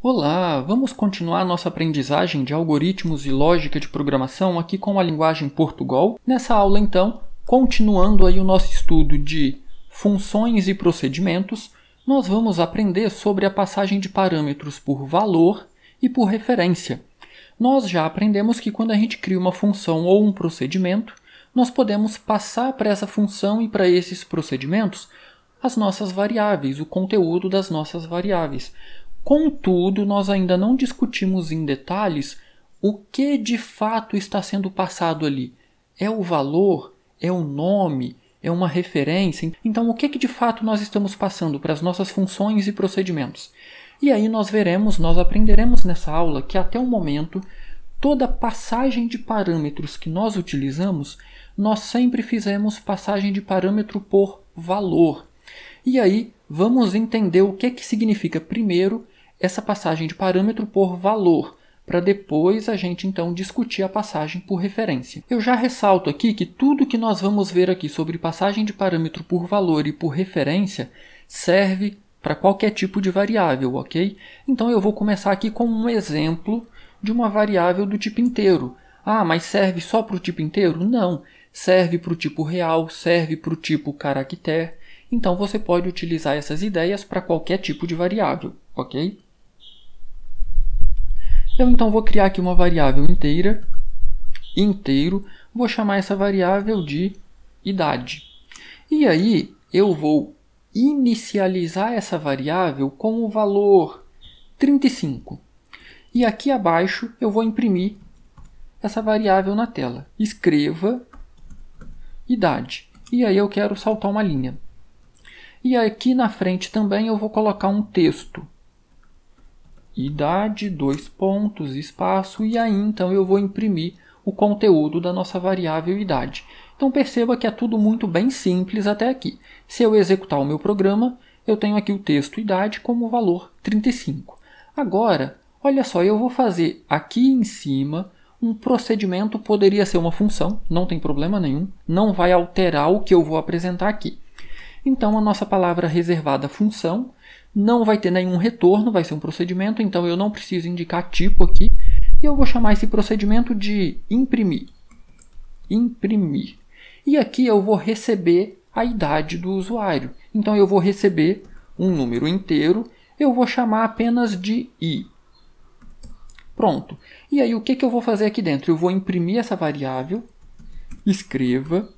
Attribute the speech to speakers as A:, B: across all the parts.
A: Olá, vamos continuar nossa aprendizagem de algoritmos e lógica de programação aqui com a linguagem Portugal. Nessa aula então, continuando aí o nosso estudo de funções e procedimentos, nós vamos aprender sobre a passagem de parâmetros por valor e por referência. Nós já aprendemos que quando a gente cria uma função ou um procedimento, nós podemos passar para essa função e para esses procedimentos as nossas variáveis, o conteúdo das nossas variáveis. Contudo, nós ainda não discutimos em detalhes o que de fato está sendo passado ali. É o valor? É o nome? É uma referência? Então, o que, que de fato nós estamos passando para as nossas funções e procedimentos? E aí nós veremos, nós aprenderemos nessa aula que até o momento toda passagem de parâmetros que nós utilizamos, nós sempre fizemos passagem de parâmetro por valor. E aí vamos entender o que, que significa primeiro essa passagem de parâmetro por valor, para depois a gente então discutir a passagem por referência. Eu já ressalto aqui que tudo que nós vamos ver aqui sobre passagem de parâmetro por valor e por referência serve para qualquer tipo de variável, ok? Então eu vou começar aqui com um exemplo de uma variável do tipo inteiro. Ah, mas serve só para o tipo inteiro? Não. Serve para o tipo real, serve para o tipo caractere. Então você pode utilizar essas ideias para qualquer tipo de variável, ok? Eu então vou criar aqui uma variável inteira, inteiro, vou chamar essa variável de idade. E aí eu vou inicializar essa variável com o valor 35. E aqui abaixo eu vou imprimir essa variável na tela. Escreva idade. E aí eu quero saltar uma linha. E aqui na frente também eu vou colocar um texto idade, dois pontos, espaço, e aí então eu vou imprimir o conteúdo da nossa variável idade. Então perceba que é tudo muito bem simples até aqui. Se eu executar o meu programa, eu tenho aqui o texto idade como valor 35. Agora, olha só, eu vou fazer aqui em cima um procedimento, poderia ser uma função, não tem problema nenhum, não vai alterar o que eu vou apresentar aqui. Então a nossa palavra reservada função não vai ter nenhum retorno, vai ser um procedimento, então eu não preciso indicar tipo aqui. E eu vou chamar esse procedimento de imprimir. Imprimir. E aqui eu vou receber a idade do usuário. Então eu vou receber um número inteiro, eu vou chamar apenas de i. Pronto. E aí o que, que eu vou fazer aqui dentro? Eu vou imprimir essa variável, escreva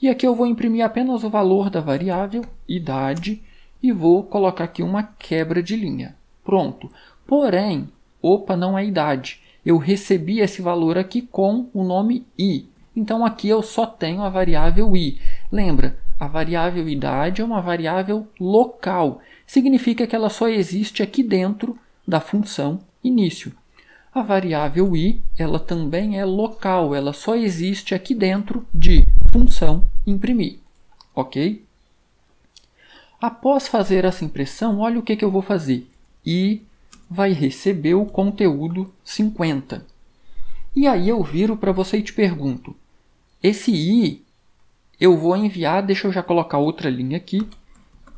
A: e aqui eu vou imprimir apenas o valor da variável, idade, e vou colocar aqui uma quebra de linha. Pronto. Porém, opa, não é idade. Eu recebi esse valor aqui com o nome i. Então aqui eu só tenho a variável i. Lembra, a variável idade é uma variável local. Significa que ela só existe aqui dentro da função início. A variável i, ela também é local, ela só existe aqui dentro de função imprimir, ok? Após fazer essa impressão, olha o que, que eu vou fazer. i vai receber o conteúdo 50. E aí eu viro para você e te pergunto, esse i eu vou enviar, deixa eu já colocar outra linha aqui,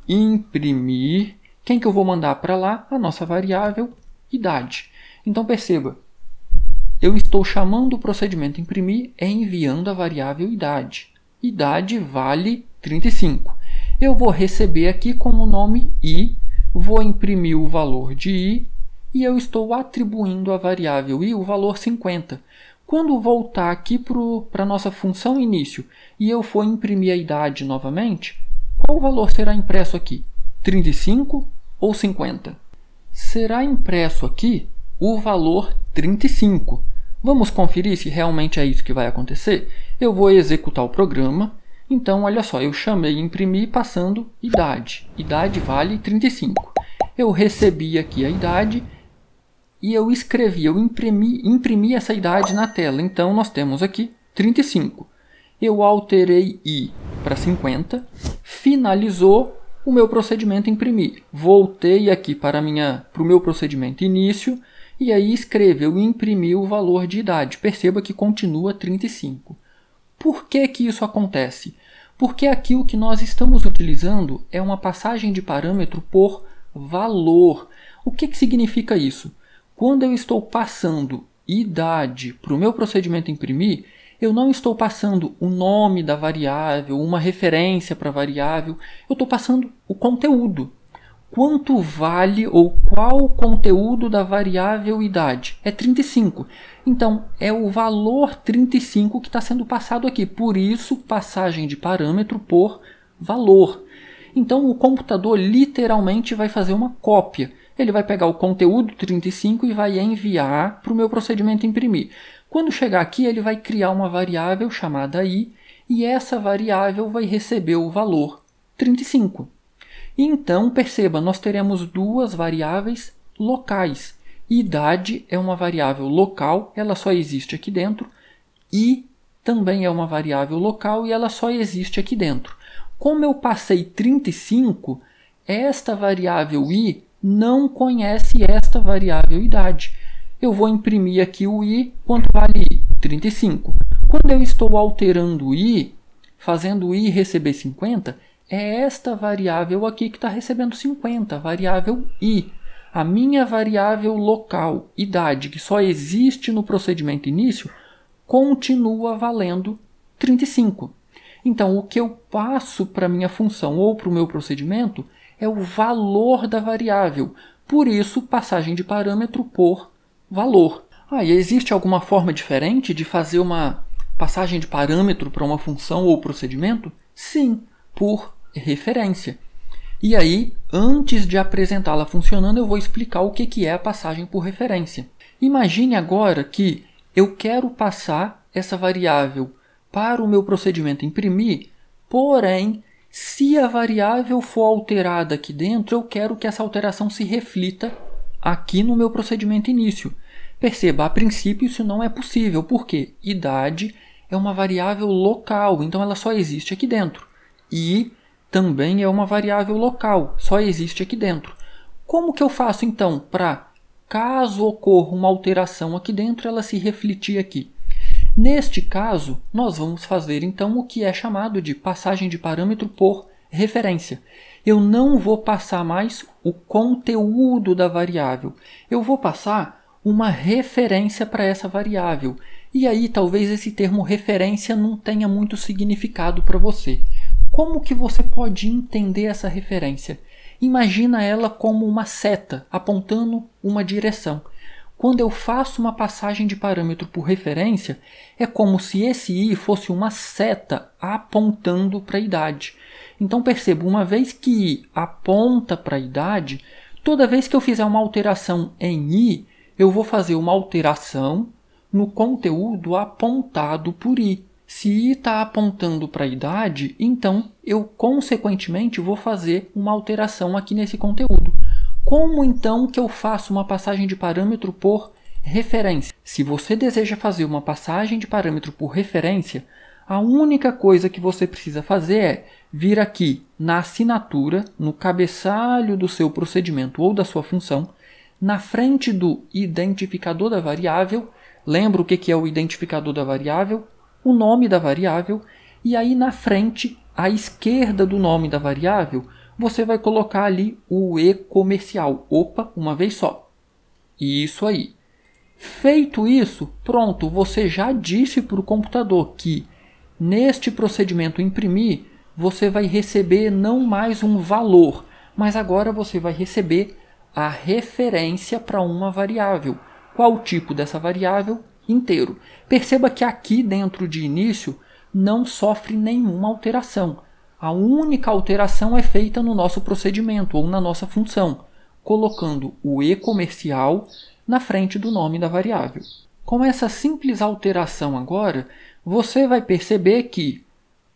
A: imprimir, quem que eu vou mandar para lá? A nossa variável idade. Então perceba, eu estou chamando o procedimento imprimir é enviando a variável idade. Idade vale 35. Eu vou receber aqui como nome i, vou imprimir o valor de i e eu estou atribuindo à variável i o valor 50. Quando voltar aqui para a nossa função início e eu for imprimir a idade novamente, qual valor será impresso aqui? 35 ou 50? Será impresso aqui o valor 35. Vamos conferir se realmente é isso que vai acontecer? Eu vou executar o programa. Então, olha só, eu chamei imprimir passando idade. Idade vale 35. Eu recebi aqui a idade e eu escrevi, eu imprimi, imprimi essa idade na tela. Então, nós temos aqui 35. Eu alterei i para 50, finalizou o meu procedimento imprimir. Voltei aqui para, minha, para o meu procedimento início, e aí escreveu e imprimiu o valor de idade. Perceba que continua 35. Por que, que isso acontece? Porque aqui o que nós estamos utilizando é uma passagem de parâmetro por valor. O que, que significa isso? Quando eu estou passando idade para o meu procedimento imprimir, eu não estou passando o nome da variável, uma referência para a variável, eu estou passando o conteúdo quanto vale ou qual o conteúdo da variável idade. É 35. Então, é o valor 35 que está sendo passado aqui. Por isso, passagem de parâmetro por valor. Então, o computador literalmente vai fazer uma cópia. Ele vai pegar o conteúdo 35 e vai enviar para o meu procedimento imprimir. Quando chegar aqui, ele vai criar uma variável chamada i e essa variável vai receber o valor 35. Então, perceba, nós teremos duas variáveis locais. Idade é uma variável local, ela só existe aqui dentro, e também é uma variável local e ela só existe aqui dentro. Como eu passei 35, esta variável i não conhece esta variável idade. Eu vou imprimir aqui o i, quanto vale i? 35. Quando eu estou alterando o i, fazendo o i receber 50, é esta variável aqui que está recebendo 50, a variável i. A minha variável local, idade, que só existe no procedimento início, continua valendo 35. Então, o que eu passo para a minha função ou para o meu procedimento é o valor da variável. Por isso, passagem de parâmetro por valor. Ah, e existe alguma forma diferente de fazer uma passagem de parâmetro para uma função ou procedimento? Sim, por referência. E aí, antes de apresentá-la funcionando, eu vou explicar o que é a passagem por referência. Imagine agora que eu quero passar essa variável para o meu procedimento imprimir, porém, se a variável for alterada aqui dentro, eu quero que essa alteração se reflita aqui no meu procedimento início. Perceba, a princípio isso não é possível, porque idade é uma variável local, então ela só existe aqui dentro. E também é uma variável local, só existe aqui dentro. Como que eu faço então para, caso ocorra uma alteração aqui dentro, ela se refletir aqui? Neste caso, nós vamos fazer então o que é chamado de passagem de parâmetro por referência. Eu não vou passar mais o conteúdo da variável, eu vou passar uma referência para essa variável. E aí talvez esse termo referência não tenha muito significado para você. Como que você pode entender essa referência? Imagina ela como uma seta apontando uma direção. Quando eu faço uma passagem de parâmetro por referência, é como se esse i fosse uma seta apontando para a idade. Então percebo, uma vez que i aponta para a idade, toda vez que eu fizer uma alteração em i, eu vou fazer uma alteração no conteúdo apontado por i. Se está apontando para a idade, então eu consequentemente vou fazer uma alteração aqui nesse conteúdo. Como então que eu faço uma passagem de parâmetro por referência? Se você deseja fazer uma passagem de parâmetro por referência, a única coisa que você precisa fazer é vir aqui na assinatura, no cabeçalho do seu procedimento ou da sua função, na frente do identificador da variável. Lembra o que é o identificador da variável? o nome da variável e aí na frente, à esquerda do nome da variável, você vai colocar ali o e comercial. Opa, uma vez só. Isso aí. Feito isso, pronto, você já disse para o computador que neste procedimento imprimir, você vai receber não mais um valor, mas agora você vai receber a referência para uma variável. Qual o tipo dessa variável? inteiro. Perceba que aqui dentro de início não sofre nenhuma alteração. A única alteração é feita no nosso procedimento ou na nossa função, colocando o e comercial na frente do nome da variável. Com essa simples alteração agora, você vai perceber que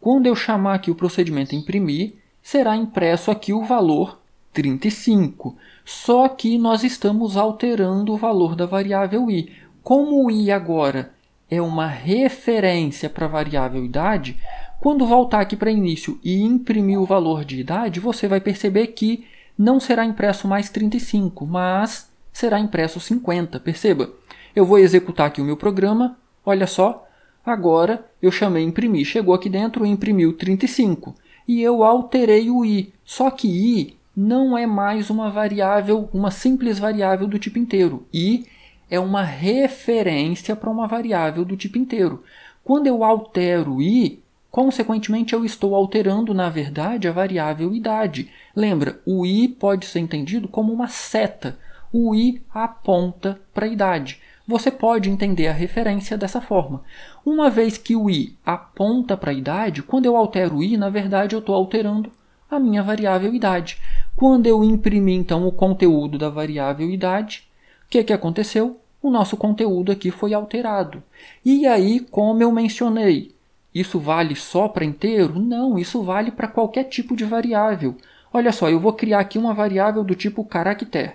A: quando eu chamar aqui o procedimento imprimir, será impresso aqui o valor 35. Só que nós estamos alterando o valor da variável i. Como o i agora é uma referência para a variável idade, quando voltar aqui para início e imprimir o valor de idade, você vai perceber que não será impresso mais 35, mas será impresso 50. Perceba, eu vou executar aqui o meu programa, olha só, agora eu chamei imprimir, chegou aqui dentro e imprimiu 35. E eu alterei o i, só que i não é mais uma variável, uma simples variável do tipo inteiro. i é uma referência para uma variável do tipo inteiro. Quando eu altero i, consequentemente eu estou alterando, na verdade, a variável idade. Lembra, o i pode ser entendido como uma seta. O i aponta para a idade. Você pode entender a referência dessa forma. Uma vez que o i aponta para a idade, quando eu altero o i, na verdade eu estou alterando a minha variável idade. Quando eu imprimi então o conteúdo da variável idade, o que, que aconteceu? o nosso conteúdo aqui foi alterado. E aí, como eu mencionei, isso vale só para inteiro? Não, isso vale para qualquer tipo de variável. Olha só, eu vou criar aqui uma variável do tipo caractere.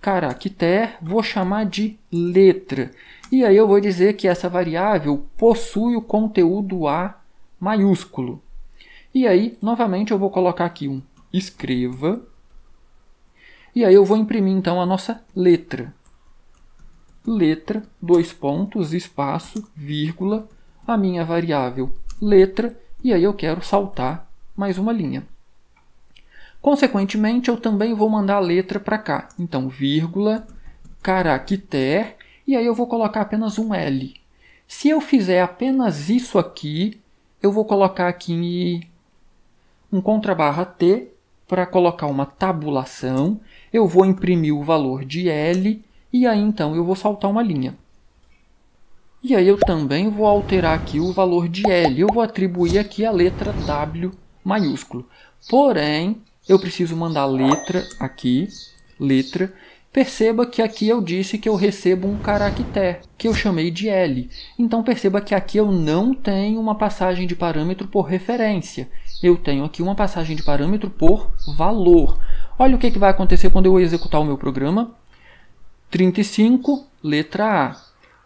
A: Caractere, vou chamar de letra. E aí eu vou dizer que essa variável possui o conteúdo A maiúsculo. E aí, novamente, eu vou colocar aqui um escreva. E aí eu vou imprimir então a nossa letra letra, dois pontos, espaço, vírgula, a minha variável letra, e aí eu quero saltar mais uma linha. Consequentemente, eu também vou mandar a letra para cá. Então, vírgula, caractere, e aí eu vou colocar apenas um L. Se eu fizer apenas isso aqui, eu vou colocar aqui um contrabarra T para colocar uma tabulação. Eu vou imprimir o valor de L e aí então eu vou saltar uma linha. E aí eu também vou alterar aqui o valor de L. Eu vou atribuir aqui a letra W maiúsculo. Porém, eu preciso mandar letra aqui, letra. Perceba que aqui eu disse que eu recebo um caractere, que eu chamei de L. Então perceba que aqui eu não tenho uma passagem de parâmetro por referência. Eu tenho aqui uma passagem de parâmetro por valor. Olha o que, que vai acontecer quando eu executar o meu programa. 35, letra A.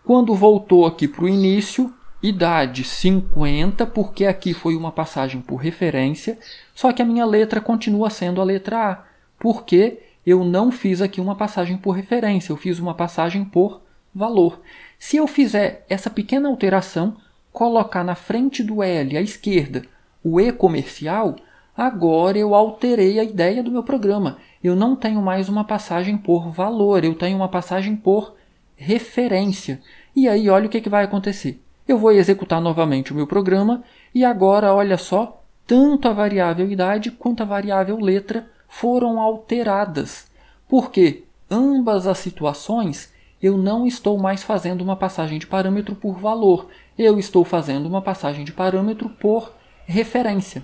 A: Quando voltou aqui para o início, idade 50, porque aqui foi uma passagem por referência, só que a minha letra continua sendo a letra A, porque eu não fiz aqui uma passagem por referência, eu fiz uma passagem por valor. Se eu fizer essa pequena alteração, colocar na frente do L à esquerda o E comercial, Agora eu alterei a ideia do meu programa. Eu não tenho mais uma passagem por valor, eu tenho uma passagem por referência. E aí, olha o que, que vai acontecer. Eu vou executar novamente o meu programa e agora, olha só, tanto a variável idade quanto a variável letra foram alteradas. Porque ambas as situações eu não estou mais fazendo uma passagem de parâmetro por valor, eu estou fazendo uma passagem de parâmetro por referência.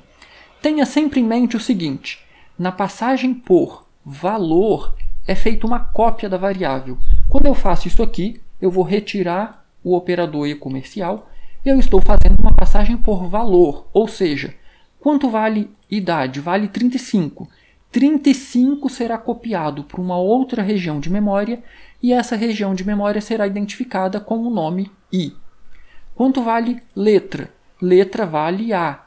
A: Tenha sempre em mente o seguinte: na passagem por valor é feita uma cópia da variável. Quando eu faço isso aqui, eu vou retirar o operador e comercial, comercial. Eu estou fazendo uma passagem por valor, ou seja, quanto vale idade? Vale 35. 35 será copiado para uma outra região de memória e essa região de memória será identificada com o nome I. Quanto vale letra? Letra vale A.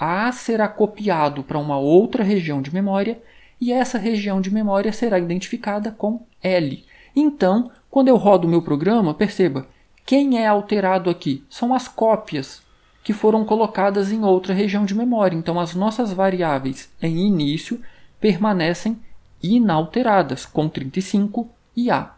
A: A será copiado para uma outra região de memória e essa região de memória será identificada com L. Então, quando eu rodo o meu programa, perceba, quem é alterado aqui? São as cópias que foram colocadas em outra região de memória. Então, as nossas variáveis em início permanecem inalteradas, com 35 e A.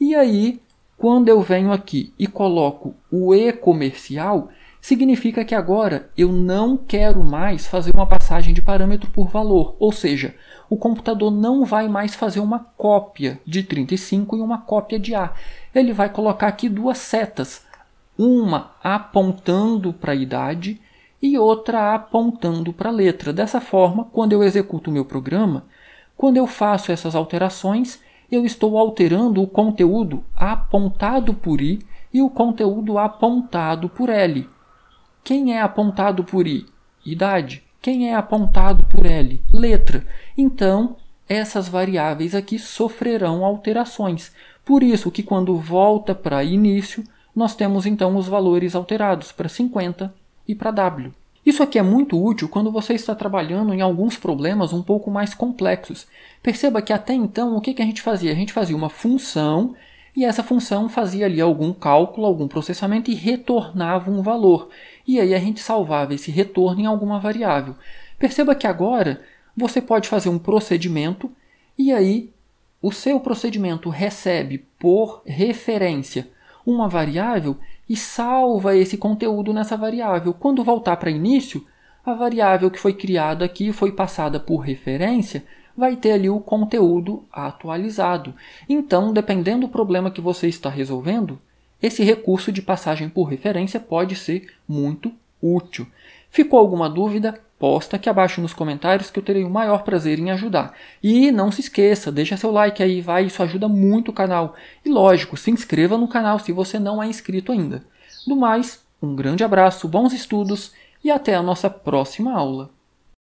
A: E aí, quando eu venho aqui e coloco o E comercial, significa que agora eu não quero mais fazer uma passagem de parâmetro por valor, ou seja, o computador não vai mais fazer uma cópia de 35 e uma cópia de A. Ele vai colocar aqui duas setas, uma apontando para a idade e outra apontando para a letra. Dessa forma, quando eu executo o meu programa, quando eu faço essas alterações, eu estou alterando o conteúdo apontado por I e o conteúdo apontado por L. Quem é apontado por I? Idade. Quem é apontado por L? Letra. Então, essas variáveis aqui sofrerão alterações. Por isso que quando volta para início, nós temos então os valores alterados para 50 e para W. Isso aqui é muito útil quando você está trabalhando em alguns problemas um pouco mais complexos. Perceba que até então o que a gente fazia? A gente fazia uma função e essa função fazia ali algum cálculo, algum processamento e retornava um valor. E aí a gente salvava esse retorno em alguma variável. Perceba que agora você pode fazer um procedimento e aí o seu procedimento recebe por referência uma variável e salva esse conteúdo nessa variável. Quando voltar para início, a variável que foi criada aqui foi passada por referência vai ter ali o conteúdo atualizado. Então, dependendo do problema que você está resolvendo, esse recurso de passagem por referência pode ser muito útil. Ficou alguma dúvida? Posta aqui abaixo nos comentários que eu terei o maior prazer em ajudar. E não se esqueça, deixa seu like aí, vai, isso ajuda muito o canal. E lógico, se inscreva no canal se você não é inscrito ainda. Do mais, um grande abraço, bons estudos e até a nossa próxima aula.